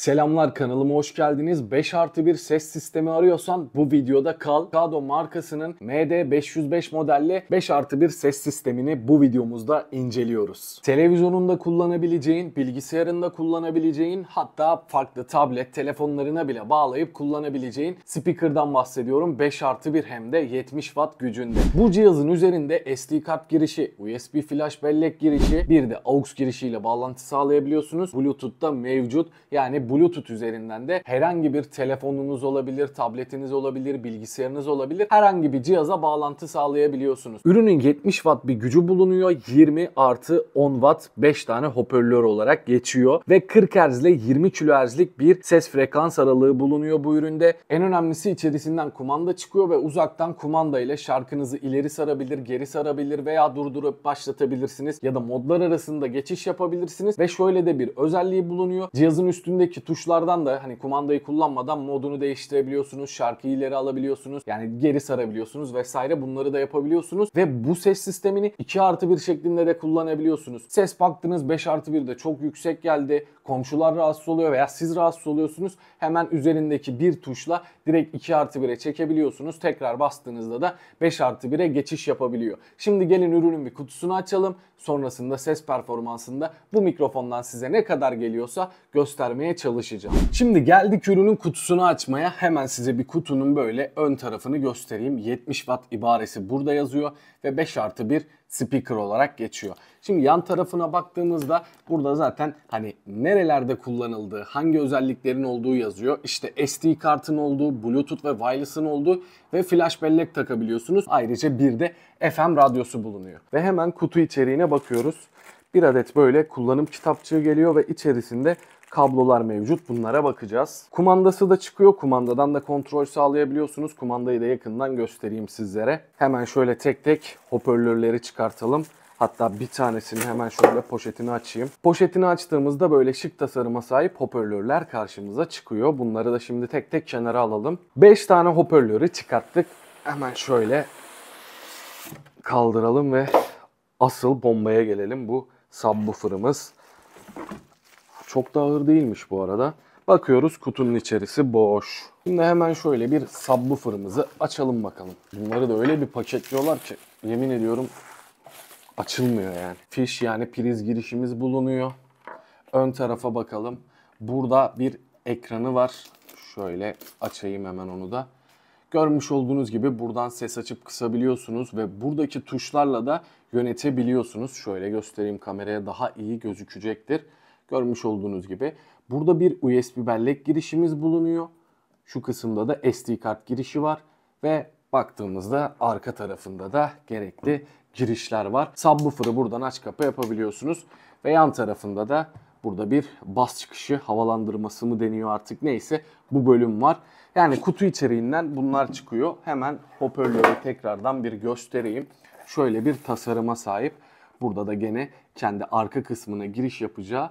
Selamlar kanalıma hoş geldiniz. 5 artı 1 ses sistemi arıyorsan bu videoda kal. Kado markasının MD505 modelli 5 artı 1 ses sistemini bu videomuzda inceliyoruz. Televizyonunda kullanabileceğin, bilgisayarında kullanabileceğin hatta farklı tablet telefonlarına bile bağlayıp kullanabileceğin speaker'dan bahsediyorum. 5 artı 1 hem de 70 watt gücünde. Bu cihazın üzerinde SD kart girişi, USB flash bellek girişi bir de AUX girişiyle bağlantı sağlayabiliyorsunuz. Bluetooth da mevcut yani Bluetooth üzerinden de herhangi bir telefonunuz olabilir, tabletiniz olabilir, bilgisayarınız olabilir. Herhangi bir cihaza bağlantı sağlayabiliyorsunuz. Ürünün 70 watt bir gücü bulunuyor. 20 artı 10 watt 5 tane hoparlör olarak geçiyor ve 40 Hz ile 20 kHz'lik bir ses frekans aralığı bulunuyor bu üründe. En önemlisi içerisinden kumanda çıkıyor ve uzaktan kumanda ile şarkınızı ileri sarabilir, geri sarabilir veya durdurup başlatabilirsiniz ya da modlar arasında geçiş yapabilirsiniz ve şöyle de bir özelliği bulunuyor. Cihazın üstündeki buradaki tuşlardan da hani kumandayı kullanmadan modunu değiştirebiliyorsunuz, şarkıyı ileri alabiliyorsunuz, yani geri sarabiliyorsunuz vesaire bunları da yapabiliyorsunuz ve bu ses sistemini 2 artı 1 şeklinde de kullanabiliyorsunuz. Ses baktınız 5 artı 1 de çok yüksek geldi, komşular rahatsız oluyor veya siz rahatsız oluyorsunuz hemen üzerindeki bir tuşla direkt 2 artı 1'e çekebiliyorsunuz. Tekrar bastığınızda da 5 artı 1'e geçiş yapabiliyor. Şimdi gelin ürünün bir kutusunu açalım. Sonrasında ses performansında bu mikrofondan size ne kadar geliyorsa göstermeye çalışacağım. Şimdi geldik ürünün kutusunu açmaya. Hemen size bir kutunun böyle ön tarafını göstereyim. 70 watt ibaresi burada yazıyor ve 5 artı 1 speaker olarak geçiyor. Şimdi yan tarafına baktığımızda burada zaten hani nerelerde kullanıldığı, hangi özelliklerin olduğu yazıyor. İşte SD kartın olduğu, Bluetooth ve wireless'ın olduğu ve flash bellek takabiliyorsunuz. Ayrıca bir de FM radyosu bulunuyor. Ve hemen kutu içeriğine bakıyoruz. Bir adet böyle kullanım kitapçığı geliyor ve içerisinde kablolar mevcut. Bunlara bakacağız. Kumandası da çıkıyor. Kumandadan da kontrol sağlayabiliyorsunuz. Kumandayı da yakından göstereyim sizlere. Hemen şöyle tek tek hoparlörleri çıkartalım. Hatta bir tanesini hemen şöyle poşetini açayım. Poşetini açtığımızda böyle şık tasarıma sahip hoparlörler karşımıza çıkıyor. Bunları da şimdi tek tek kenara alalım. 5 tane hoparlörü çıkarttık. Hemen şöyle kaldıralım ve asıl bombaya gelelim. Bu subwoofer'ımız. Çok da ağır değilmiş bu arada. Bakıyoruz kutunun içerisi boş. Şimdi hemen şöyle bir subwoofer'ımızı açalım bakalım. Bunları da öyle bir paketliyorlar ki yemin ediyorum açılmıyor yani. Fiş yani priz girişimiz bulunuyor. Ön tarafa bakalım. Burada bir ekranı var. Şöyle açayım hemen onu da. Görmüş olduğunuz gibi buradan ses açıp kısabiliyorsunuz ve buradaki tuşlarla da yönetebiliyorsunuz. Şöyle göstereyim kameraya daha iyi gözükecektir. Görmüş olduğunuz gibi burada bir USB bellek girişimiz bulunuyor. Şu kısımda da SD kart girişi var ve baktığımızda arka tarafında da gerekli girişler var. Subwoofer'ı buradan aç kapa yapabiliyorsunuz ve yan tarafında da burada bir bas çıkışı havalandırması mı deniyor artık neyse bu bölüm var. Yani kutu içeriğinden bunlar çıkıyor. Hemen hoparlörü tekrardan bir göstereyim. Şöyle bir tasarıma sahip. Burada da gene kendi arka kısmına giriş yapacağı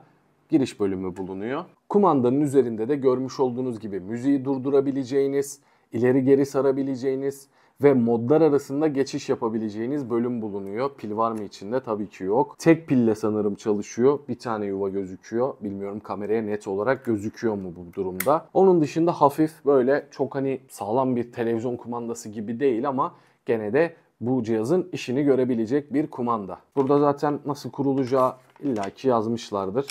giriş bölümü bulunuyor. Kumandanın üzerinde de görmüş olduğunuz gibi müziği durdurabileceğiniz, ileri geri sarabileceğiniz ve modlar arasında geçiş yapabileceğiniz bölüm bulunuyor. Pil var mı içinde? Tabii ki yok. Tek pille sanırım çalışıyor. Bir tane yuva gözüküyor. Bilmiyorum kameraya net olarak gözüküyor mu bu durumda. Onun dışında hafif böyle çok hani sağlam bir televizyon kumandası gibi değil ama gene de bu cihazın işini görebilecek bir kumanda. Burada zaten nasıl kurulacağı illaki yazmışlardır.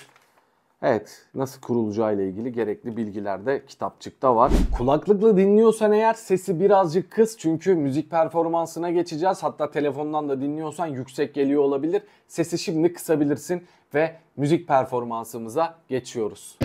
Evet, nasıl kurulacağı ile ilgili gerekli bilgiler de kitapçıkta var. Kulaklıkla dinliyorsan eğer sesi birazcık kıs çünkü müzik performansına geçeceğiz. Hatta telefondan da dinliyorsan yüksek geliyor olabilir. Sesi şimdi kısabilirsin ve müzik performansımıza geçiyoruz.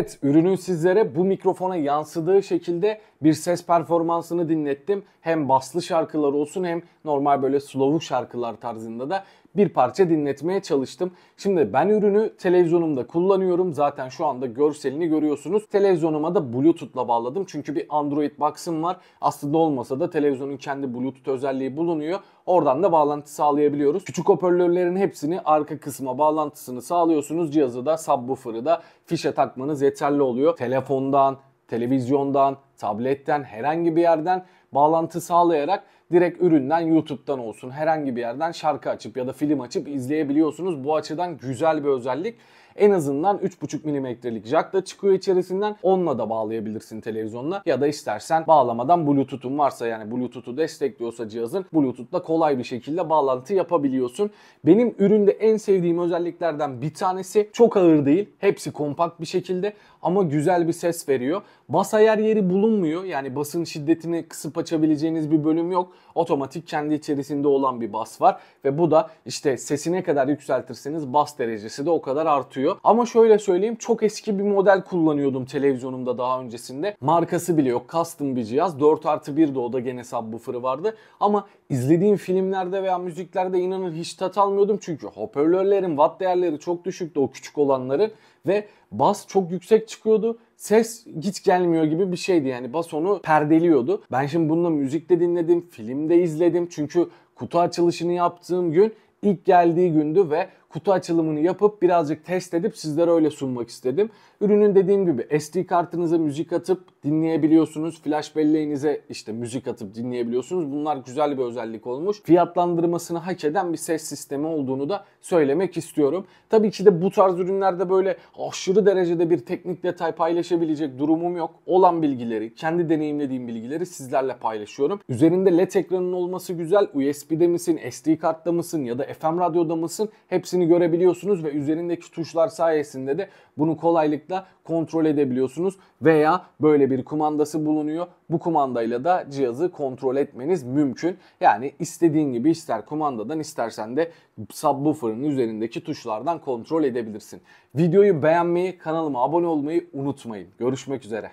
Evet, ürünün sizlere bu mikrofona yansıdığı şekilde bir ses performansını dinlettim. Hem baslı şarkılar olsun hem normal böyle slow şarkılar tarzında da bir parça dinletmeye çalıştım. Şimdi ben ürünü televizyonumda kullanıyorum. Zaten şu anda görselini görüyorsunuz. Televizyonuma da Bluetooth'la bağladım. Çünkü bir Android box'ım var. Aslında olmasa da televizyonun kendi Bluetooth özelliği bulunuyor. Oradan da bağlantı sağlayabiliyoruz. Küçük hoparlörlerin hepsini arka kısma bağlantısını sağlıyorsunuz. Cihazı da subwoofer'ı da fişe takmanız yeterli oluyor. Telefondan, televizyondan, tabletten, herhangi bir yerden bağlantı sağlayarak direkt üründen YouTube'dan olsun herhangi bir yerden şarkı açıp ya da film açıp izleyebiliyorsunuz. Bu açıdan güzel bir özellik. En azından 3.5 milimetrelik jack da çıkıyor içerisinden. Onunla da bağlayabilirsin televizyonla ya da istersen bağlamadan Bluetooth'un varsa yani Bluetooth'u destekliyorsa cihazın Bluetooth'la kolay bir şekilde bağlantı yapabiliyorsun. Benim üründe en sevdiğim özelliklerden bir tanesi çok ağır değil. Hepsi kompakt bir şekilde ama güzel bir ses veriyor. Bas ayar yeri bulunmuyor. Yani basın şiddetini kısıp açabileceğiniz bir bölüm yok. Otomatik kendi içerisinde olan bir bas var ve bu da işte sesi ne kadar yükseltirseniz bas derecesi de o kadar artıyor tutuyor. Ama şöyle söyleyeyim çok eski bir model kullanıyordum televizyonumda daha öncesinde. Markası bile yok. Custom bir cihaz. 4 artı 1 de o da gene subwoofer'ı vardı. Ama izlediğim filmlerde veya müziklerde inanın hiç tat almıyordum. Çünkü hoparlörlerin watt değerleri çok düşüktü o küçük olanların. Ve bas çok yüksek çıkıyordu ses git gelmiyor gibi bir şeydi yani bas onu perdeliyordu. Ben şimdi bununla müzikte dinledim, filmde izledim çünkü kutu açılışını yaptığım gün ilk geldiği gündü ve kutu açılımını yapıp birazcık test edip sizlere öyle sunmak istedim. Ürünün dediğim gibi SD kartınıza müzik atıp dinleyebiliyorsunuz. Flash belleğinize işte müzik atıp dinleyebiliyorsunuz. Bunlar güzel bir özellik olmuş. Fiyatlandırmasını hak eden bir ses sistemi olduğunu da söylemek istiyorum. Tabii ki de bu tarz ürünlerde böyle aşırı derecede bir teknik detay paylaşabilecek durumum yok. Olan bilgileri, kendi deneyimlediğim bilgileri sizlerle paylaşıyorum. Üzerinde LED ekranın olması güzel. USB'de misin, SD kartta mısın ya da FM radyoda mısın? Hepsini hareketini görebiliyorsunuz ve üzerindeki tuşlar sayesinde de bunu kolaylıkla kontrol edebiliyorsunuz veya böyle bir kumandası bulunuyor. Bu kumandayla da cihazı kontrol etmeniz mümkün. Yani istediğin gibi ister kumandadan istersen de subwoofer'ın üzerindeki tuşlardan kontrol edebilirsin. Videoyu beğenmeyi, kanalıma abone olmayı unutmayın. Görüşmek üzere.